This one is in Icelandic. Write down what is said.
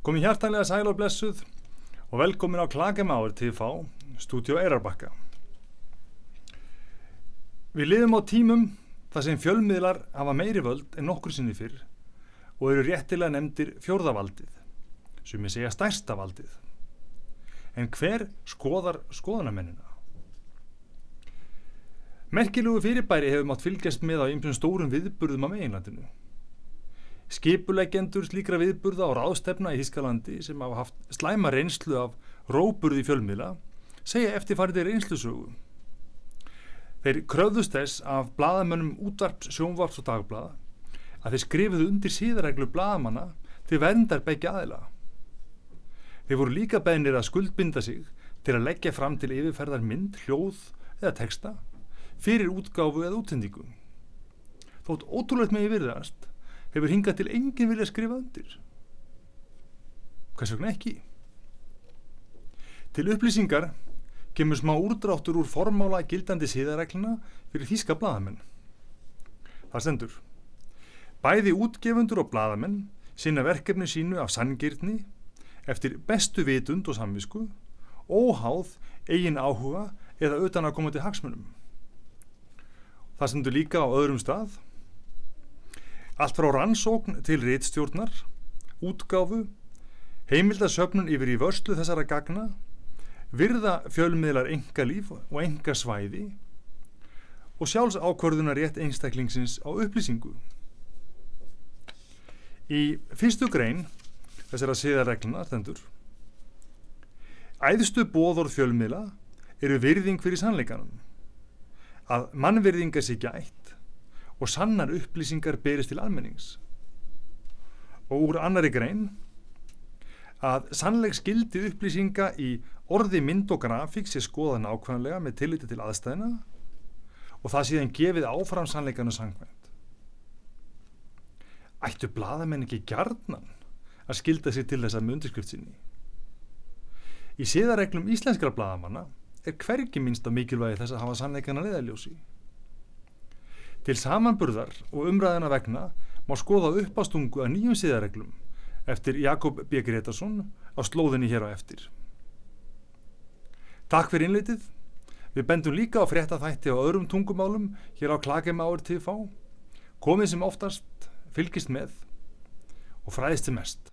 Komið hjartanlega sæl og blessuð og velkomin á Klagemáður TV, stúdíu Eirarbakka. Við lifum á tímum þar sem fjölmiðlar hafa meiri völd en nokkur sinni fyrr og eru réttilega nefndir fjórðavaldið, sem ég segja stærsta valdið. En hver skoðar skoðanamennina? Merkilugu fyrirbæri hefur mátt fylgjast með á einhverjum stórum viðburðum á meginlandinu skipulegendur slíkra viðburða og ráðstefna í Ískalandi sem hafa haft slæma reynslu af róburði fjölmiðla segja eftirfærið er einslusögu. Þeir kröðust þess af bladamönnum útvarps, sjónvarps og dagblada að þeir skrifuðu undir síðaræglu bladamanna til verndar begge aðila. Þeir voru líka beðinir að skuldbinda sig til að leggja fram til yfirferðar mynd, hljóð eða texta fyrir útgáfu eða útsendingu. Þótt ótrúlegt með yfirðast hefur hingað til enginn vilja skrifa undir. Hvers vegna ekki? Til upplýsingar kemur smá úrdráttur úr formála gildandi síðarækluna fyrir þýska bladamenn. Það sendur. Bæði útgefundur og bladamenn sinna verkefni sínu af sanngirtni eftir bestu vitund og samvisku, óháð, eigin áhuga eða utan að koma til hagsmunum. Það sendur líka á öðrum stað Allt frá rannsókn til réttstjórnar, útgáfu, heimildasöfnun yfir í vörslu þessara gagna, virða fjölmiðlar enga líf og enga svæði og sjálfs ákvörðuna rétt einstaklingsins á upplýsingu. Í fyrstu grein þessara siðarregluna þendur Æðstu bóðorð fjölmiðla eru virðing fyrir sannleikanum, að mannvirðinga sé gætt og sannar upplýsingar berist til almennings. Og úr annari grein að sannleik skildi upplýsinga í orði mynd og grafík sé skoða nákvæmlega með tilliti til aðstæðina og það síðan gefið áfram sannleikanu sangvænt. Ættu bladamenn ekki gjarnan að skilda sig til þessa mundiskrift sinni? Í siðareglum íslenskra bladamanna er hverki minnst á mikilvægi þess að hafa sannleikana leðaljósi. Til samanburðar og umræðina vegna má skoða uppástungu að nýjum siðareglum eftir Jakob B. Gretarsson á slóðinni hér á eftir. Takk fyrir innleitið. Við bendum líka á fréttaþætti á öðrum tungumálum hér á Klagemáur TV. Komið sem oftast, fylgist með og fræðist sem mest.